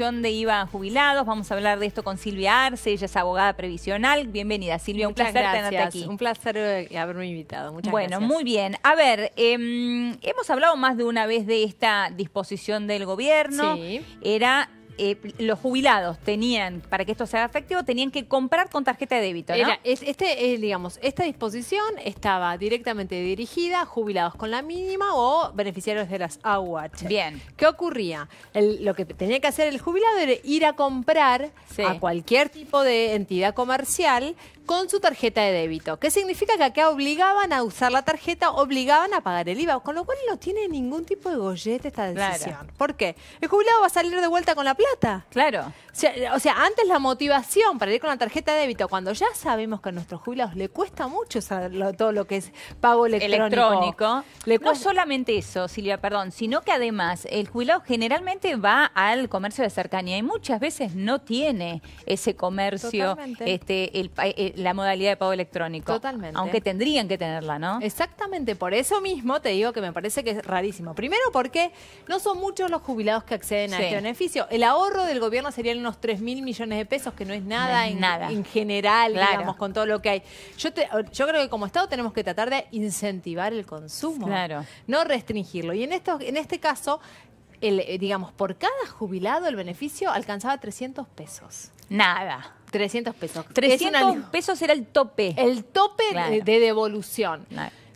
de IVA jubilados. Vamos a hablar de esto con Silvia Arce, ella es abogada previsional. Bienvenida, Silvia, un placer tenerte aquí. Un placer eh, haberme invitado. Muchas bueno, muy bien. A ver, em, hemos hablado más de una vez de esta disposición del gobierno. Sí. Era eh, los jubilados tenían, para que esto sea efectivo, tenían que comprar con tarjeta de débito, ¿no? este, digamos, esta disposición estaba directamente dirigida a jubilados con la mínima o beneficiarios de las AUH. Bien. ¿Qué ocurría? lo que tenía que hacer el jubilado era ir a comprar a cualquier tipo de entidad comercial con su tarjeta de débito. ¿Qué significa que acá obligaban a usar la tarjeta, obligaban a pagar el IVA, con lo cual no tiene ningún tipo de gollete esta decisión. ¿Por qué? El jubilado va a salir de vuelta con la plata. Claro. O sea, antes la motivación para ir con la tarjeta de débito, cuando ya sabemos que a nuestros jubilados le cuesta mucho todo lo que es pago electrónico. no solamente eso, Silvia, perdón, sino que además el jubilado generalmente va al comercio de cercanía y muchas veces no tiene ese comercio, este, el la modalidad de pago electrónico. Totalmente. Aunque tendrían que tenerla, ¿no? Exactamente, por eso mismo te digo que me parece que es rarísimo. Primero porque no son muchos los jubilados que acceden a este beneficio. El ahorro del gobierno serían unos 3 mil millones de pesos, que no es nada, en, nada. en, general, digamos, con todo lo que hay. Yo, yo creo que como Estado tenemos que tratar de incentivar el consumo, claro. no restringirlo. Y en, en este caso, eh, digamos, por cada jubilado el beneficio alcanzaba 300 pesos. Nada. 300 pesos. 300 pesos era el tope. El tope de, devolución.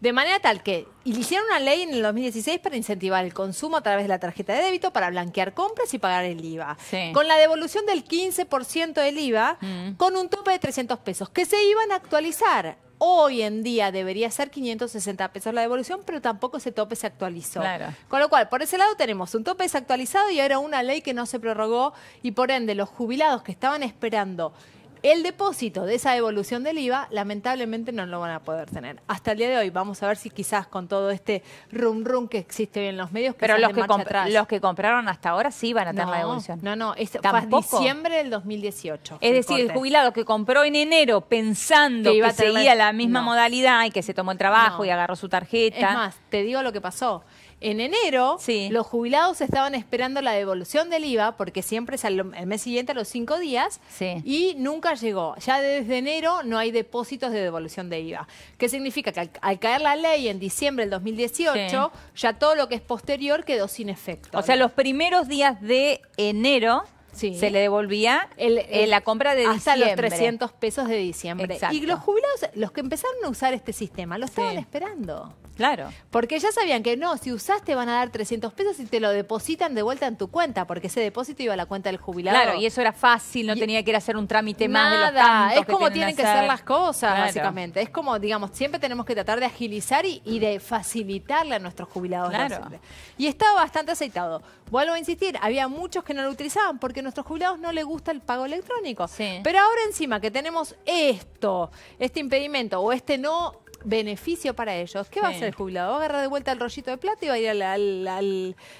De manera tal que hicieron una ley en el 2016 para incentivar el consumo a través de la tarjeta de débito para blanquear compras y pagar el IVA. Con la devolución del 15% del IVA, mm. con un tope de 300 pesos, que se iban a actualizar hoy en día debería ser 560 pesos la devolución, pero tampoco ese tope se actualizó. Con lo cual, por ese lado tenemos un tope desactualizado y ahora una ley que no se prorrogó y por ende los jubilados que estaban esperando el depósito de esa devolución del IVA lamentablemente no lo van a poder tener. Hasta el día de hoy vamos a ver si quizás con todo este rum rum que existe en los medios Pero los que, los que compraron hasta ahora sí van a tener la devolución. No, no, es diciembre del 2018. Es decir, el jubilado que compró en enero pensando que, seguía la misma modalidad y que se tomó el trabajo y agarró su tarjeta. Es más, te digo lo que pasó. En enero, los jubilados estaban esperando la devolución del IVA porque siempre es el mes siguiente a los cinco días y nunca llegó. Ya desde enero no hay depósitos de devolución de IVA. ¿Qué significa? Que al, caer la ley en diciembre del 2018, ya todo lo que es posterior quedó sin efecto. O sea, los primeros días de enero... Se le devolvía la compra de hasta los 300 pesos de diciembre. Y los jubilados, los que empezaron a usar este sistema, lo estaban esperando. Claro. Porque ya sabían que no, si usaste van a dar 300 pesos y te lo depositan de vuelta en tu cuenta, porque ese depósito iba a la cuenta del jubilado. Claro, y eso era fácil, no tenía que ir a hacer un trámite más de los Es como tienen, que ser las cosas, básicamente. Es como, digamos, siempre tenemos que tratar de agilizar y, de facilitarle a nuestros jubilados. Claro. Y estaba bastante aceitado. Vuelvo a insistir, había muchos que no lo utilizaban porque a nuestros jubilados no les gusta el pago electrónico. Sí. Pero ahora encima que tenemos esto, este impedimento o este no beneficio para ellos. ¿Qué va a hacer el jubilado? Va a agarrar de vuelta el rollito de plata y va a ir al, la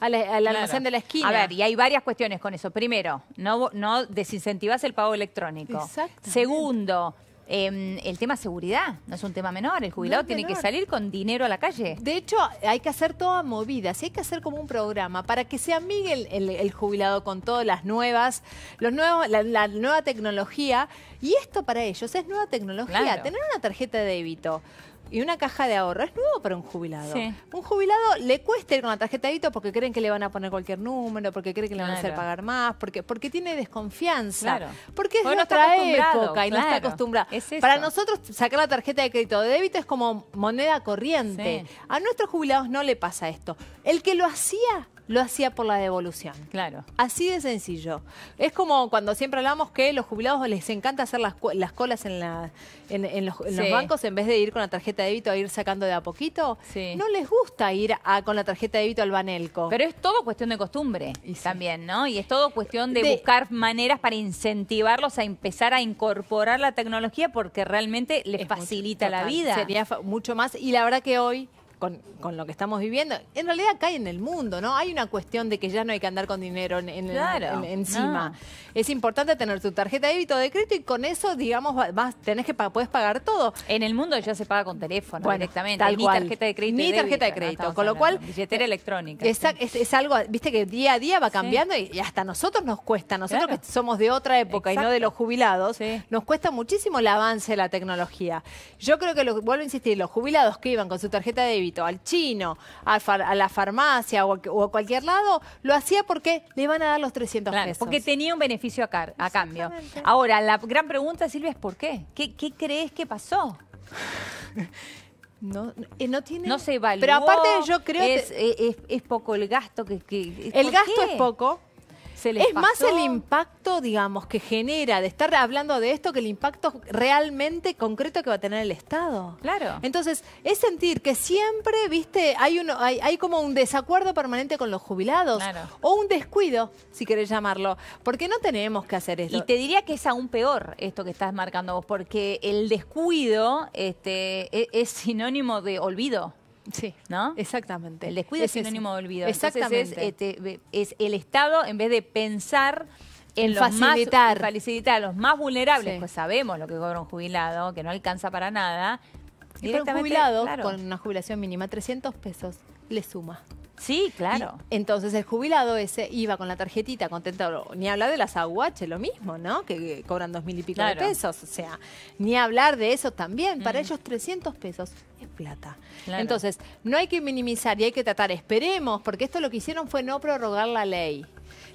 almacén de la esquina. A ver, y hay varias cuestiones con eso. Primero, no, no el pago electrónico. Exacto. Segundo, Em, el tema seguridad no es un tema menor. El jubilado tiene que salir con dinero a la calle. De hecho, hay que hacer toda movida. Sí, hay que hacer como un programa para que se amigue el, jubilado con todas las nuevas, los nuevos, la, nueva tecnología. Y esto para ellos es nueva tecnología. Tener una tarjeta de débito y una caja de ahorro. Es nuevo para un jubilado. Un jubilado le cuesta ir con la tarjeta de débito porque creen que le van a poner cualquier número, porque creen que le van a hacer pagar más, porque, porque tiene desconfianza. Porque es de otra época y no está acostumbrado. para nosotros, sacar la tarjeta de crédito de débito es como moneda corriente. A nuestros jubilados no le pasa esto. El que lo hacía lo hacía por la devolución. Claro. Así de sencillo. Es como cuando siempre hablamos que los jubilados les encanta hacer las, las colas en, la, en, los, bancos en vez de ir con la tarjeta de débito a ir sacando de a poquito. Sí. No les gusta ir a, con la tarjeta de débito al Banelco. Pero es todo cuestión de costumbre también, ¿no? Y es todo cuestión de, buscar maneras para incentivarlos a empezar a incorporar la tecnología porque realmente les facilita la vida. Sería mucho más. Y la verdad que hoy con, lo que estamos viviendo. En realidad cae en el mundo, ¿no? Hay una cuestión de que ya no hay que andar con dinero en, encima. Es importante tener tu tarjeta de débito de crédito y con eso, digamos, tenés que puedes pagar todo. En el mundo ya se paga con teléfono directamente. ni tarjeta de crédito. Ni tarjeta de crédito. con lo cual. Billetera electrónica. Es, algo, viste, que día a día va cambiando y, hasta nosotros nos cuesta. Nosotros que somos de otra época y no de los jubilados, nos cuesta muchísimo el avance de la tecnología. Yo creo que, lo, vuelvo a insistir, los jubilados que iban con su tarjeta de débito al chino, a, la farmacia o a, cualquier lado, lo hacía porque le van a dar los 300 pesos. Porque tenía un beneficio a, a cambio. Ahora, la gran pregunta, Silvia, es ¿por qué? ¿Qué, crees que pasó? No, eh, no tiene. se Pero aparte, yo creo. Eh, es, es, poco el gasto que. el gasto es poco. Es más el impacto, digamos, que genera de estar hablando de esto que el impacto realmente concreto que va a tener el Estado. Claro. Entonces, es sentir que siempre, viste, hay, uno, hay, como un desacuerdo permanente con los jubilados o un descuido, si querés llamarlo, porque no tenemos que hacer esto. Y te diría que es aún peor esto que estás marcando vos, porque el descuido este, e, es sinónimo de olvido. Sí, ¿no? Exactamente. El descuido es, sinónimo de olvido. Exactamente. Este, es, el Estado, en vez de pensar en facilitar. facilitar a los más vulnerables, pues sabemos lo que cobra un jubilado, que no alcanza para nada. Y un jubilado con una jubilación mínima, 300 pesos le suma. Sí, claro. entonces el jubilado ese iba con la tarjetita contento, ni hablar de las aguaches, lo mismo, ¿no? Que, cobran dos mil y pico de pesos, o sea, ni hablar de eso también, para mm. ellos 300 pesos es plata. Entonces, no hay que minimizar y hay que tratar, esperemos, porque esto lo que hicieron fue no prorrogar la ley.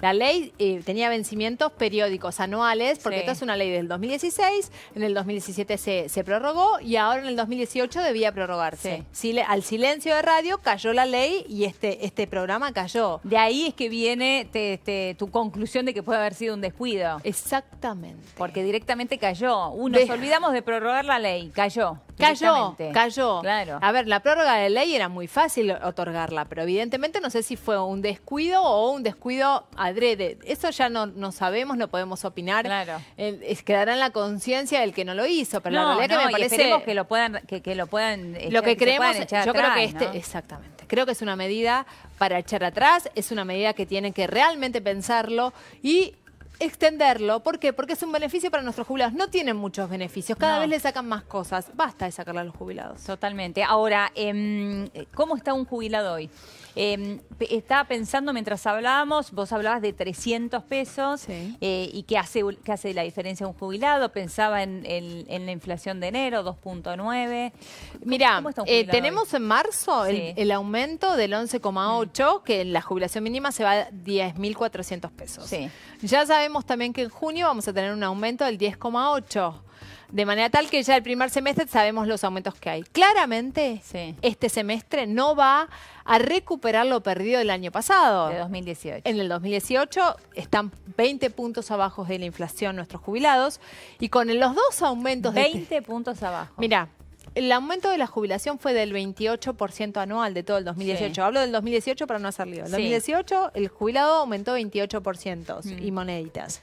La ley eh, tenía vencimientos periódicos anuales, porque esta es una ley del 2016, en el 2017 se, prorrogó y ahora en el 2018 debía prorrogarse. al silencio de radio cayó la ley y este, este programa cayó. De ahí es que viene tu conclusión de que puede haber sido un descuido. Exactamente. Porque directamente cayó. Uno, nos olvidamos de prorrogar la ley, cayó. Cayó, cayó. Claro. A ver, la prórroga de ley era muy fácil otorgarla, pero evidentemente no sé si fue un descuido o un descuido adrede. Eso ya no, no sabemos, no podemos opinar. Claro. Eh, es, quedará en la conciencia del que no lo hizo, pero la realidad que me parece... que lo puedan... Que, que lo, puedan echar, lo que creemos, yo creo que este... Exactamente. Creo que es una medida para echar atrás, es una medida que tienen que realmente pensarlo y extenderlo. ¿Por qué? Porque es un beneficio para nuestros jubilados. No tienen muchos beneficios, cada vez le sacan más cosas. Basta de sacarle a los jubilados. Totalmente. Ahora, em, ¿cómo está un jubilado hoy? Em, estaba pensando mientras hablábamos, vos hablabas de 300 pesos eh, y qué hace, hace la diferencia un jubilado. Pensaba en, la inflación de enero, 2.9. Mira, eh, tenemos en marzo el, aumento del 11,8, mm. que la jubilación mínima se va a 10.400 pesos. Sí. Ya sabes sabemos también que en junio vamos a tener un aumento del 10,8. De manera tal que ya el primer semestre sabemos los aumentos que hay. Claramente, este semestre no va a recuperar lo perdido del año pasado. De 2018. En el 2018 están 20 puntos abajo de la inflación nuestros jubilados y con los dos aumentos... 20 este- puntos abajo. Mira, el aumento de la jubilación fue del 28% anual de todo el 2018. Hablo del 2018 para no hacer lío. En 2018 el jubilado aumentó 28% mm. y moneditas.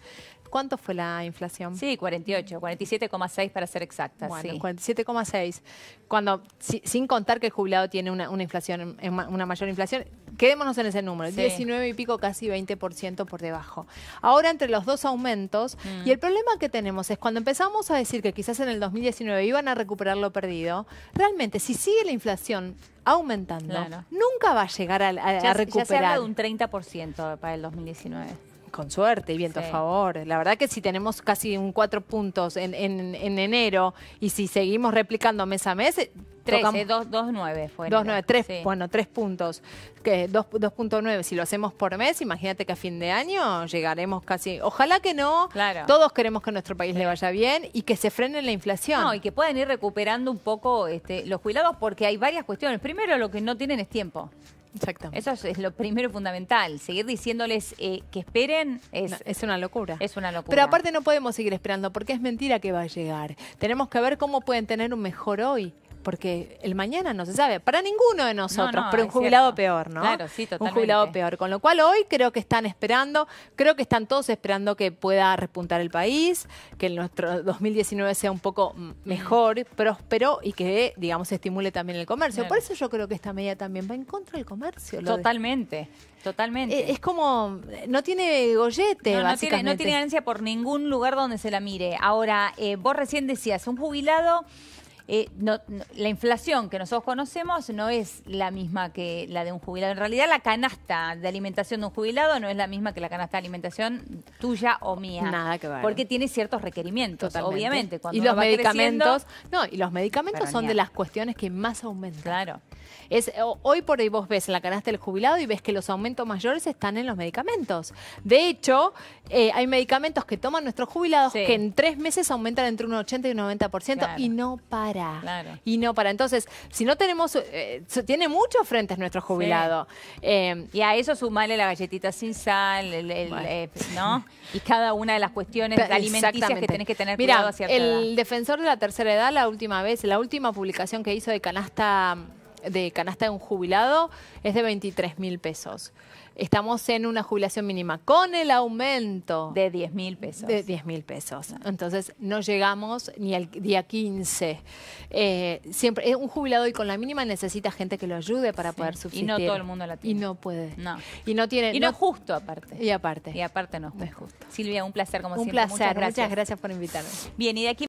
¿Cuánto fue la inflación? Sí, 48, 47,6 para ser exacta. Bueno, sí. 47,6. Cuando, sin contar que el jubilado tiene una, inflación, una mayor inflación, quedémonos en ese número, 19 y pico, casi 20% por debajo. Ahora entre los dos aumentos, mm. y el problema que tenemos es cuando empezamos a decir que quizás en el 2019 iban a recuperar lo perdido, realmente si sigue la inflación aumentando, nunca va a llegar a, recuperar. Ya se habla de un 30% para el 2019. Con suerte y viento a favor. La verdad que si tenemos casi un cuatro puntos en, enero y si seguimos replicando mes a mes, 2,9 eh, fue. bueno, 3 puntos. 2,9, si lo hacemos por mes, imagínate que a fin de año llegaremos casi. Ojalá que no. Todos queremos que nuestro país le vaya bien y que se frene la inflación. No, y que puedan ir recuperando un poco este, los jubilados porque hay varias cuestiones. Primero, lo que no tienen es tiempo. Exacto. Eso es, lo primero fundamental. Seguir diciéndoles eh, que esperen es una locura. Es una locura. Pero aparte no podemos seguir esperando porque es mentira que va a llegar. Tenemos que ver cómo pueden tener un mejor hoy porque el mañana no se sabe, para ninguno de nosotros, pero un jubilado peor, ¿no? Claro, sí, totalmente. Un jubilado peor, con lo cual hoy creo que están esperando, creo que están todos esperando que pueda repuntar el país, que nuestro 2019 sea un poco mejor, próspero y que, digamos, estimule también el comercio. Por eso yo creo que esta medida también va en contra del comercio. Totalmente. Totalmente. E-, es, como, no tiene gollete, no, Tiene, no tiene ganancia por ningún lugar donde se la mire. Ahora, eh, vos recién decías, un jubilado eh, la inflación que nosotros conocemos no es la misma que la de un jubilado. En realidad la canasta de alimentación de un jubilado no es la misma que la canasta de alimentación tuya o mía. Nada que ver. Porque tiene ciertos requerimientos, obviamente. y los medicamentos. No, y los medicamentos son de las cuestiones que más aumentan. Claro. Es, hoy por ahí vos ves la canasta del jubilado y ves que los aumentos mayores están en los medicamentos. De hecho, eh, hay medicamentos que toman nuestros jubilados que en tres meses aumentan entre un 80 y un 90% y no para y no para. Entonces, si no tenemos, eh, tiene muchos frentes nuestro jubilado. Eh, y a eso sumale la galletita sin sal, eh, ¿no? Y cada una de las cuestiones alimenticias que tenés que tener cuidado hacia el defensor de la tercera edad, la última vez, la última publicación que hizo de canasta de canasta de un jubilado es de 23 mil pesos. Estamos en una jubilación mínima con el aumento. De 10 mil pesos. De 10 mil pesos. Ah. Entonces no llegamos ni al día 15. Eh, siempre, eh, un jubilado y con la mínima necesita gente que lo ayude para poder subsistir. Y no todo el mundo la tiene. Y no puede. Y no tiene. Y no, es justo aparte. Y aparte. Y aparte no es justo. Silvia, un placer como siempre. Un placer. Muchas gracias. gracias por invitarme. Bien, y de aquí